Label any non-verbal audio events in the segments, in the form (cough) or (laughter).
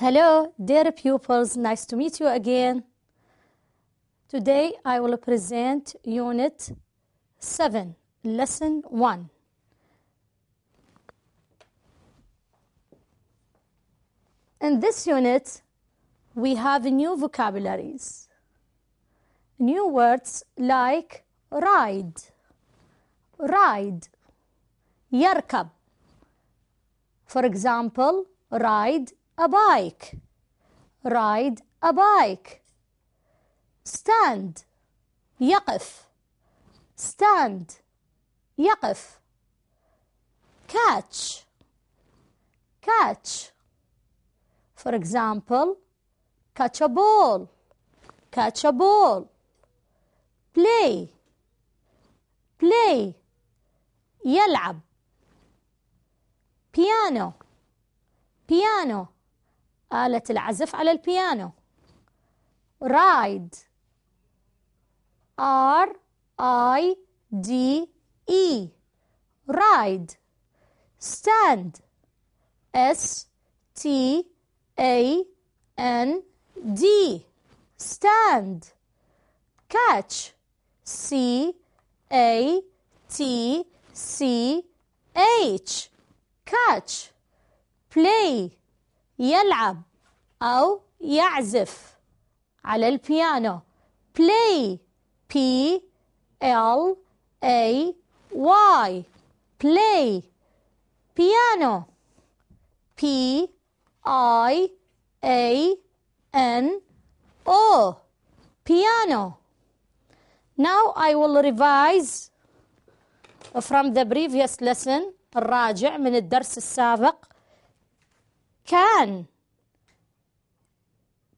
Hello, dear pupils, nice to meet you again. Today I will present Unit 7, Lesson 1. In this unit, we have new vocabularies, new words like ride, ride, yarkab. For example, ride a bike ride a bike stand يقف stand يقف catch catch for example catch a ball catch a ball play play يلعب piano piano آلة العزف على البيانو ride R I D E ride stand S T A N D stand catch C A T C H catch play يلعب أو يعزف على البيانو play P L A Y play piano P I A N O piano Now I will revise from the previous lesson الراجع من الدرس السابق كان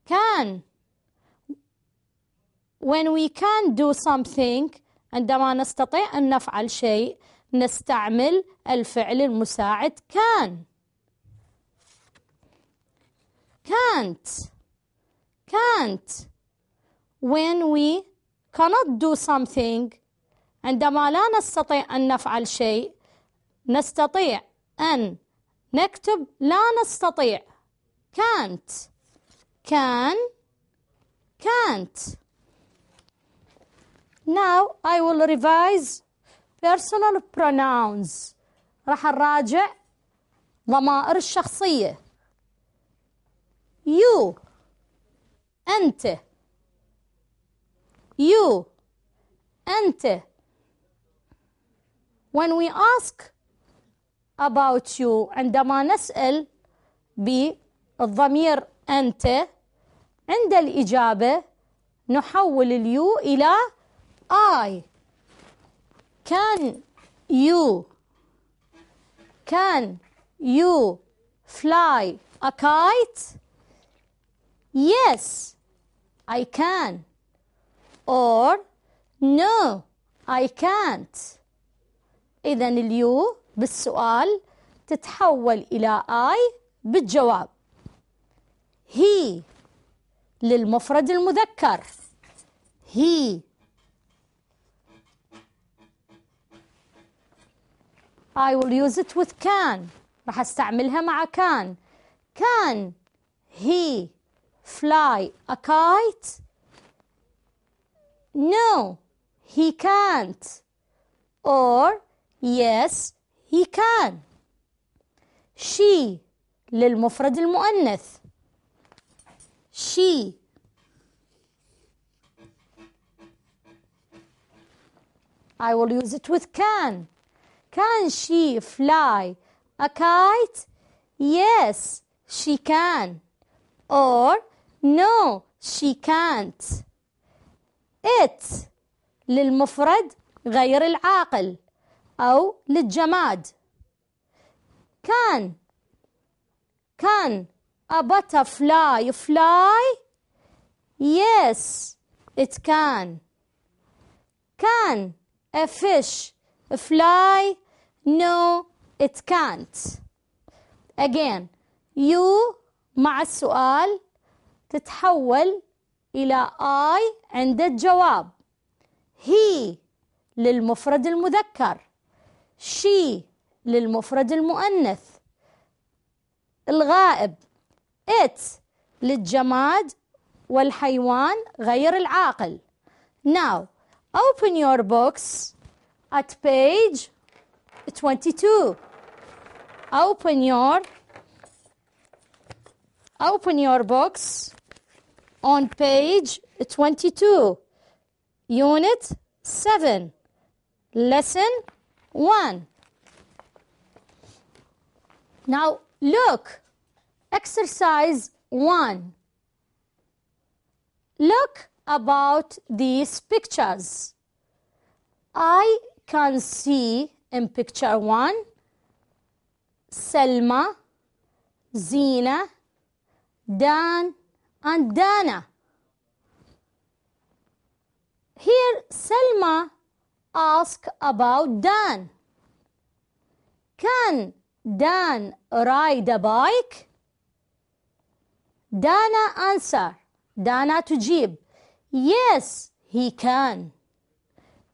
كان when we can do something عندما نستطيع أن نفعل شيء نستعمل الفعل المساعد كان can't can't when we cannot do something عندما لا نستطيع أن نفعل شيء نستطيع أن نكتب لا نستطيع can't كان can't now I will revise personal pronouns راح نراجع ضمائر الشخصية you أنت you أنت when we ask about you عندما نسأل بالضمير أنت عند الإجابة نحول اليو إلى I Can you Can you fly a kite? Yes, I can. Or no, I can't. إذا اليو بالسؤال تتحول إلى I بالجواب هي للمفرد المذكر هي I will use it with can راح استعملها مع can can he fly a kite no he can't or yes هي كان شي للمفرد المؤنث شي I will use it with can can she fly a kite yes she can or no she can't it للمفرد غير العاقل أو للجماد كان كان a butterfly fly yes it can can a fish fly no it can't again you مع السؤال تتحول إلى I عند الجواب he للمفرد المذكر شي للمفرد المؤنث الغائب ات للجماد والحيوان غير العاقل Now open your books at page 22 Open your Open your books on page 22 Unit 7 Lesson 1. Now look, exercise 1. Look about these pictures. I can see in picture 1 Selma, Zina, Dan, and Dana. Here Selma ask about Dan. Can Dan ride a bike? Dana answer. Dana تجيب. Yes, he can.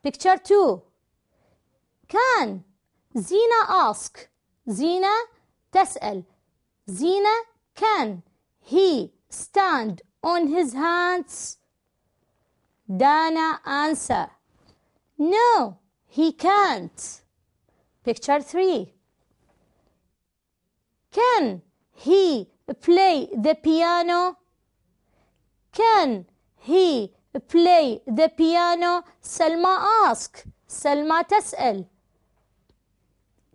Picture 2. Can Zina ask. Zina تسأل. Zina can he stand on his hands? Dana answer. No, he can't. Picture 3. Can he play the piano? Can he play the piano? Selma ask. Selma تسأل.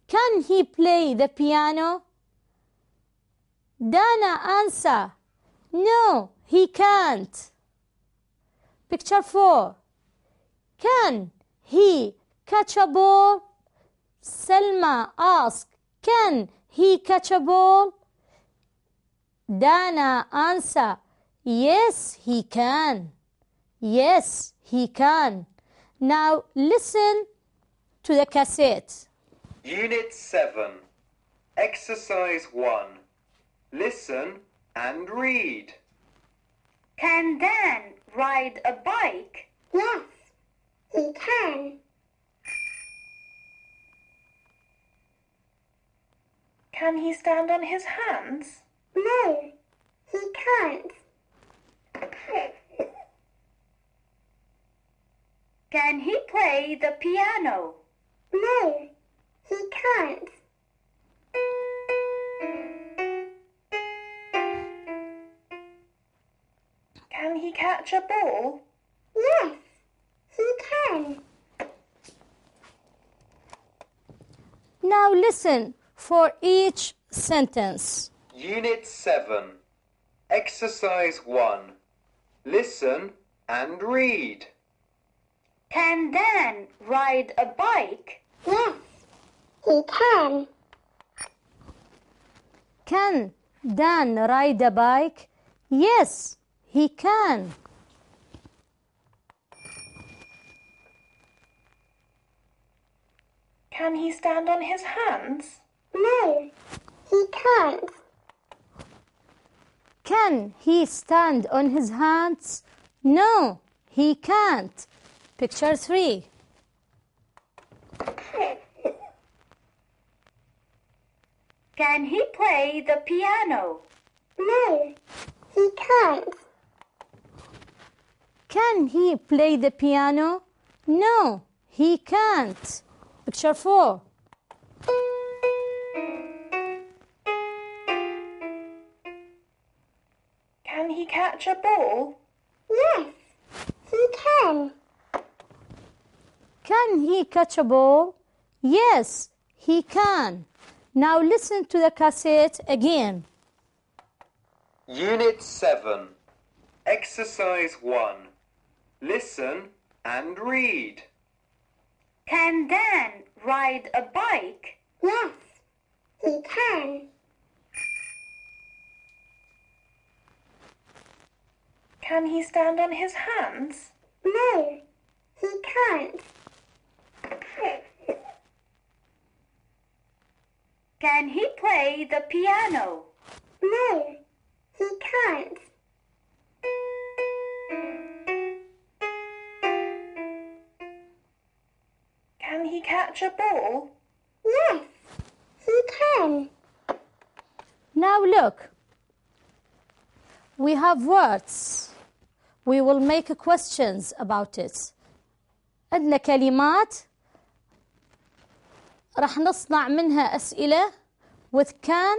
Can he play the piano? Dana answer. No, he can't. Picture 4. Can he catch a ball? Selma asked, Can he catch a ball? Dana answered, Yes, he can. Yes, he can. Now listen to the cassette. Unit 7, Exercise 1. Listen and read. Can Dan ride a bike? Yes, he can. Can he stand on his hands? No, he can't. (laughs) Can he play the piano? No, he can't. Can he catch a ball? again. Now listen for each sentence. Unit 7. Exercise 1. Listen and read. Can Dan ride a bike? Yes, he can. Can Dan ride a bike? Yes, he can. Can he stand on his hands? No, he can't. Can he stand on his hands? No, he can't. Picture three. Can he play the piano? No, he can't. Can he play the piano? No, he can't. Picture 4. Can he catch a ball? Yes, he can. Can he catch a ball? Yes, he can. Now listen to the cassette again. Unit 7. Exercise 1. Listen and read. Can Dan ride a bike? Yes, he can. Can he stand on his hands? No, he can't. Can he play the piano? No, he can't. catch a ball? Yes, he can. Now look. We have words. We will make questions about it. عندنا كلمات راح نصنع منها أسئلة with can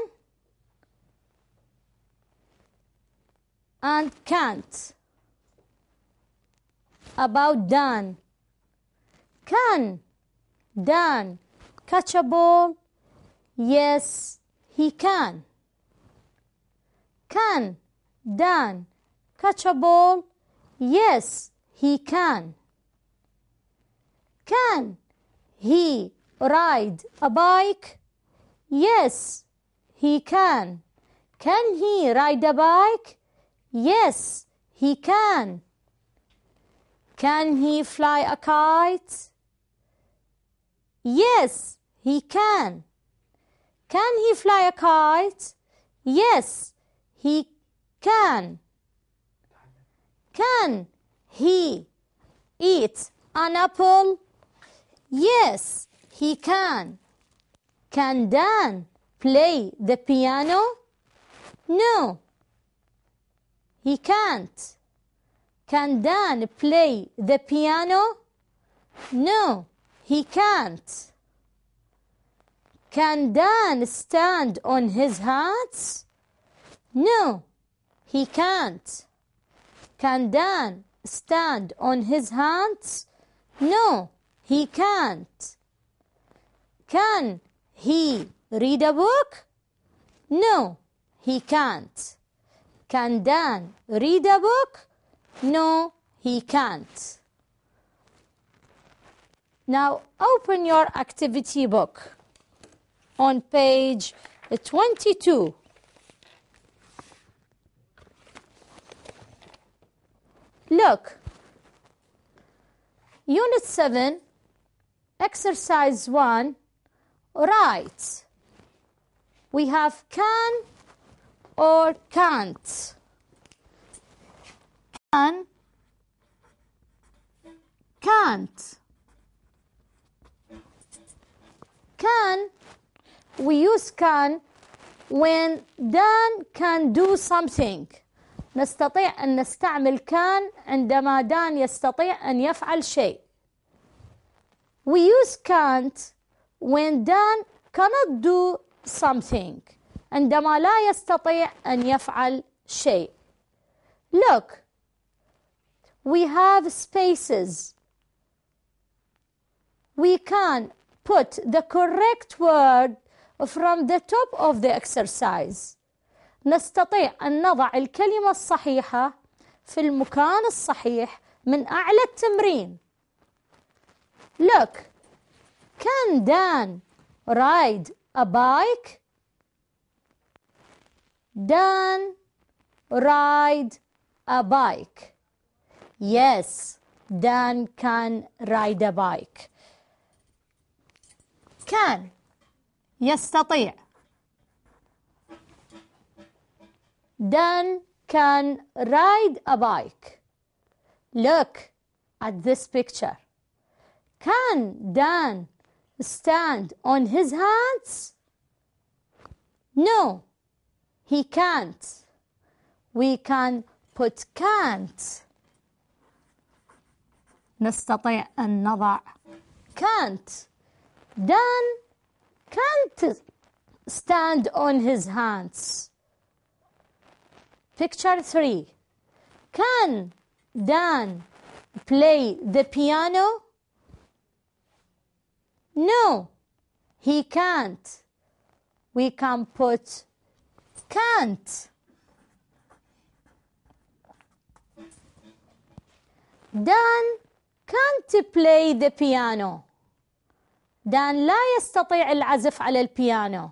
and can't about done. Can Dan catch a ball? Yes, he can. Can Dan catch a ball? Yes, he can. Can he ride a bike? Yes, he can. Can he ride a bike? Yes, he can. Can he fly a kite? Yes, he can. Can he fly a kite? Yes, he can. Can he eat an apple? Yes, he can. Can Dan play the piano? No, he can't. Can Dan play the piano? No. He can't. Can Dan stand on his hands? No, he can't. Can Dan stand on his hands? No, he can't. Can he read a book? No, he can't. Can Dan read a book? No, he can't. Now open your activity book on page 22. Look, Unit 7, Exercise 1, Write. We have can or can't. Can, can't. can, we use can when Dan can do something. نستطيع أن نستعمل كان عندما دان يستطيع أن يفعل شيء. We use can't when Dan cannot do something. عندما لا يستطيع أن يفعل شيء. Look, we have spaces. We can put the correct word from the top of the exercise نستطيع أن نضع الكلمة الصحيحة في المكان الصحيح من أعلى التمرين Look Can Dan ride a bike? Dan ride a bike Yes Dan can ride a bike كان يستطيع Dan can ride a bike. Look at this picture. Can Dan stand on his hands? No, he can't. We can put can't. نستطيع أن نضع can't Dan can't stand on his hands. Picture three. Can Dan play the piano? No, he can't. We can put can't. Dan can't play the piano. دان لا يستطيع العزف على البيانو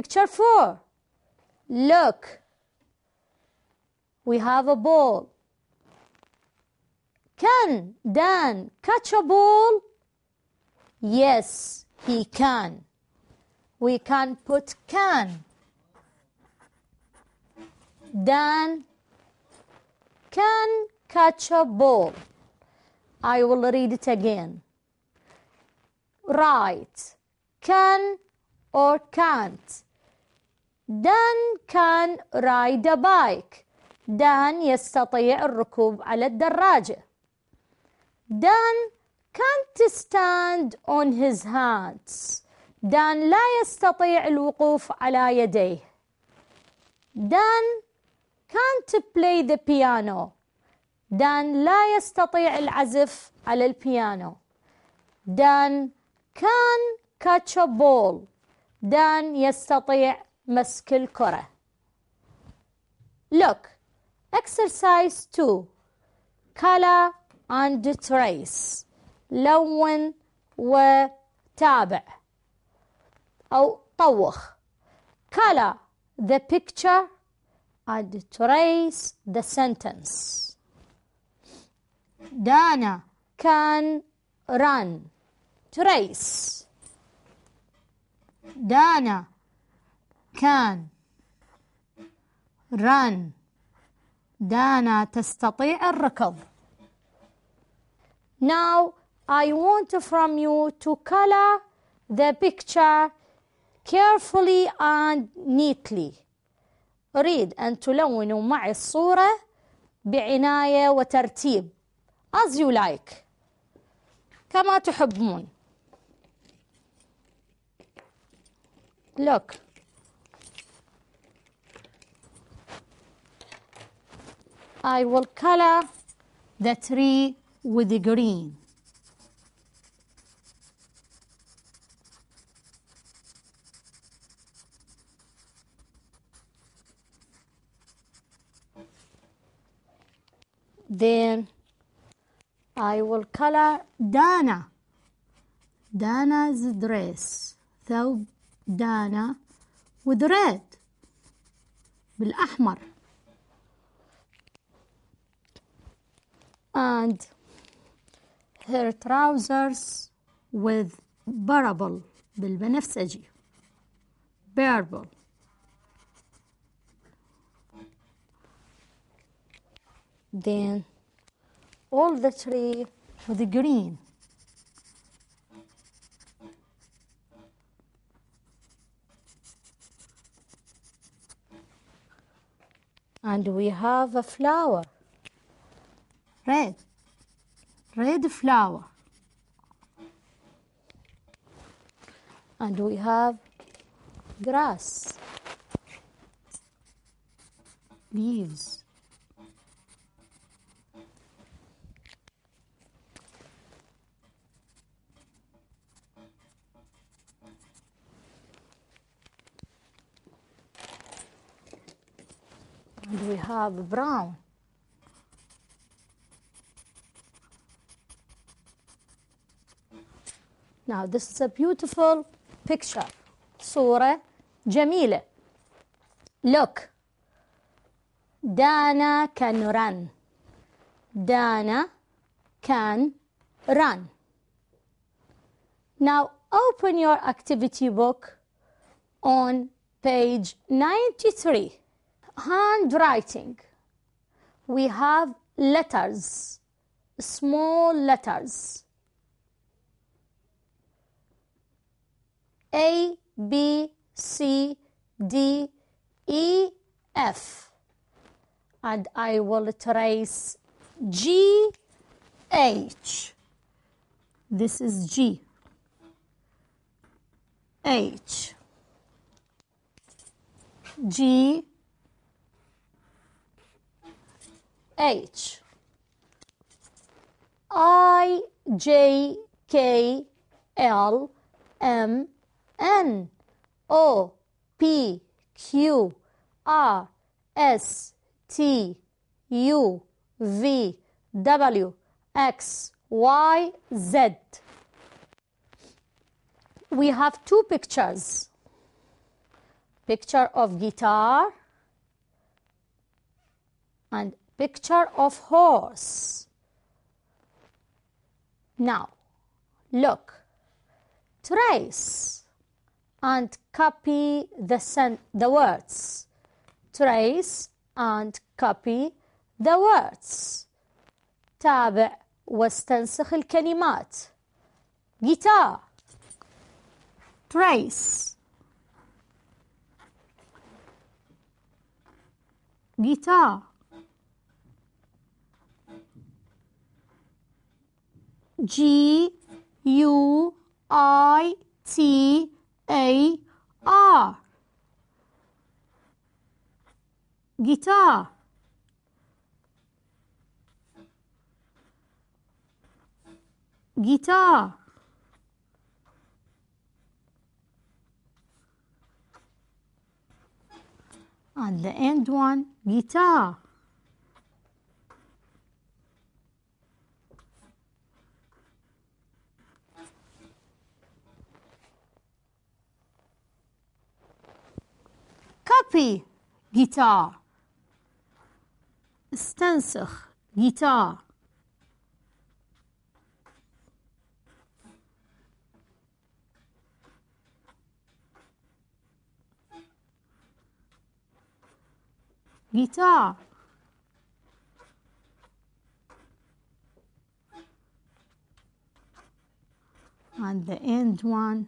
Picture 4 Look We have a ball Can Dan catch a ball? Yes, he can. We can put can. Dan can catch a ball. I will read it again. right can or can't Dan can ride a bike Dan يستطيع الركوب على الدراجة Dan can't stand on his hands Dan لا يستطيع الوقوف على يديه Dan can't play the piano Dan لا يستطيع العزف على البيانو Dan كان كاتش بول دان يستطيع مسك الكرة Look Exercise 2 Color and Trace لون وتابع أو طوخ Color the picture and trace the sentence دانا كان run تريس دانا كان ران دانا تستطيع الركض Now I want from you to color the picture carefully and neatly أريد أن تلونوا معي الصورة بعناية وترتيب as you like كما تحبون Look. I will color the tree with the green. Then I will color Dana. Dana's dress, though. دانا ودريد بالأحمر and her trousers with purple بالبنفسجي purple then all the tree with the green and we have a flower red red flower and we have grass leaves uh, brown. Now this is a beautiful picture. صورة جميلة. Look. Dana can run. Dana can run. Now open your activity book on page 93 handwriting we have letters small letters A B C D E F and I will trace G H this is G H G H. I, J, K, L, M, N, O, P, Q, R, S, T, U, V, W, X, Y, Z. We have two pictures. Picture of guitar and picture of horse. Now, look, trace and copy the, sen the words. Trace and copy the words. تابع واستنسخ الكلمات. guitar trace guitar G U I T A R. Guitar. Guitar. On the end one, guitar. طي guitar استنسخ guitar guitar and the end one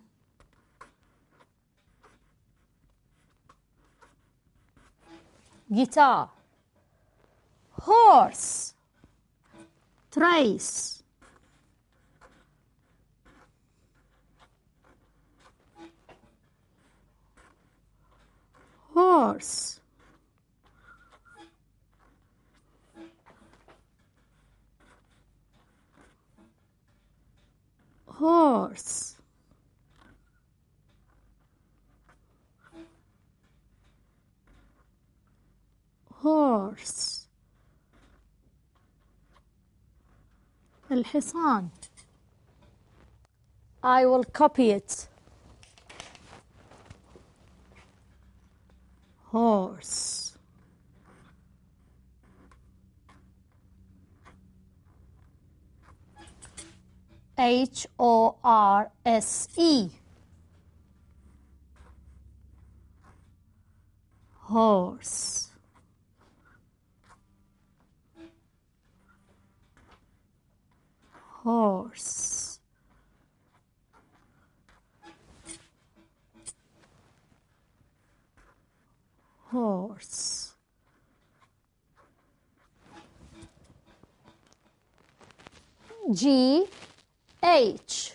guitar horse trace horse horse horse الحصان I will copy it horse H O R S E horse horse horse G H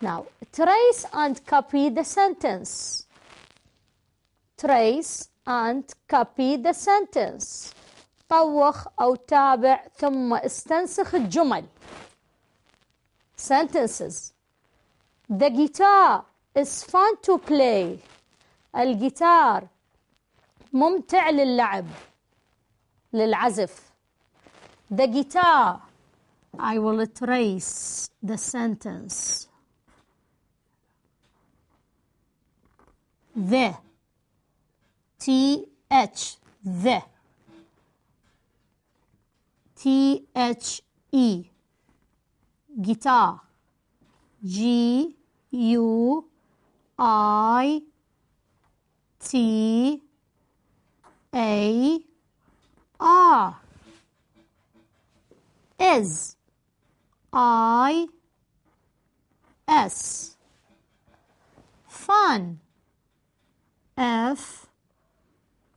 now trace and copy the sentence trace and copy the sentence طوخ أو تابع ثم استنسخ الجمل sentences The guitar is fun to play الجيتار ممتع للعب للعزف The guitar I will trace the sentence The th The T H E guitar G U I T A R is I S fun F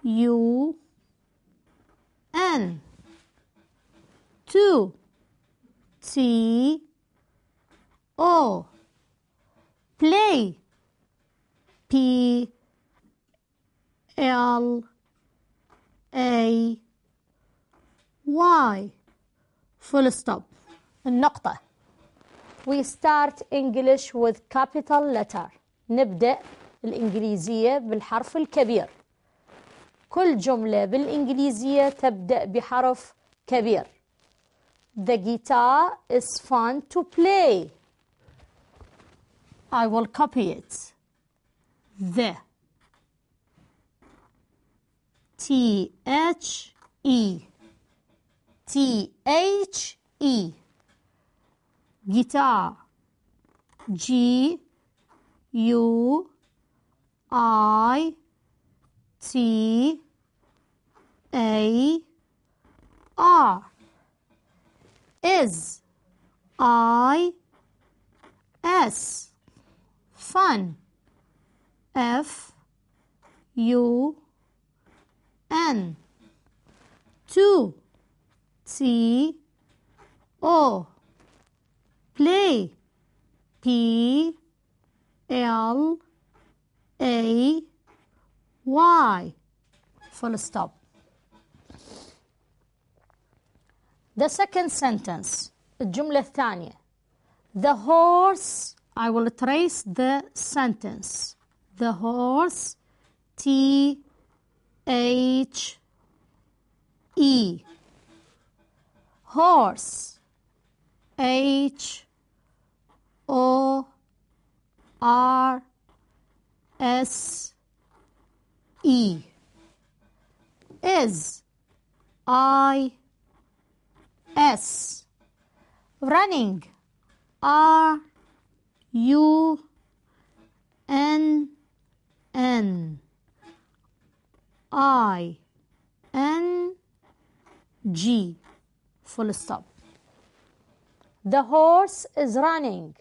U N two T O play P L A Y full stop النقطة We start English with capital letter نبدأ الإنجليزية بالحرف الكبير كل جملة بالإنجليزية تبدأ بحرف كبير The guitar is fun to play. I will copy it. The T H E T H E guitar G U I T A R is I S fun F U N two T O play P L A Y full stop The second sentence الجملة الثانية The horse I will trace the sentence The horse T H E Horse H O R S E is I S. Running. R U N N I N G. Full stop. The horse is running.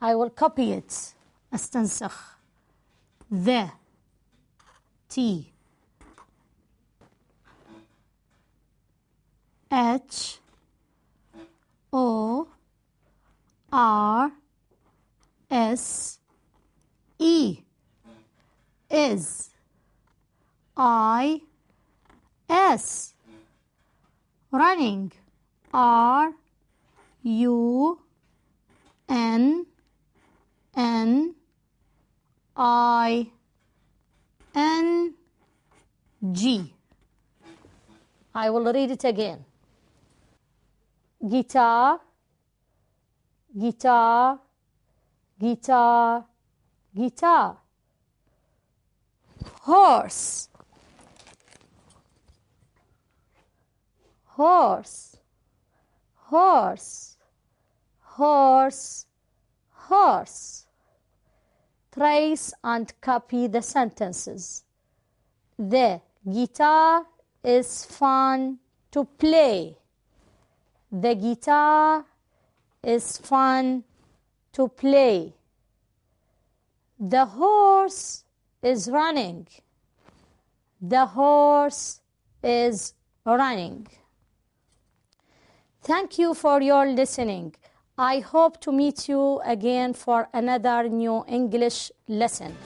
I will copy it. استنسخ. The T H R S E is I S running R U N N I N G I will read it again guitar guitar, guitar, guitar. Horse, horse, horse, horse, horse. Trace and copy the sentences. The guitar is fun to play. The guitar is fun to play. The horse is running. The horse is running. Thank you for your listening. I hope to meet you again for another new English lesson.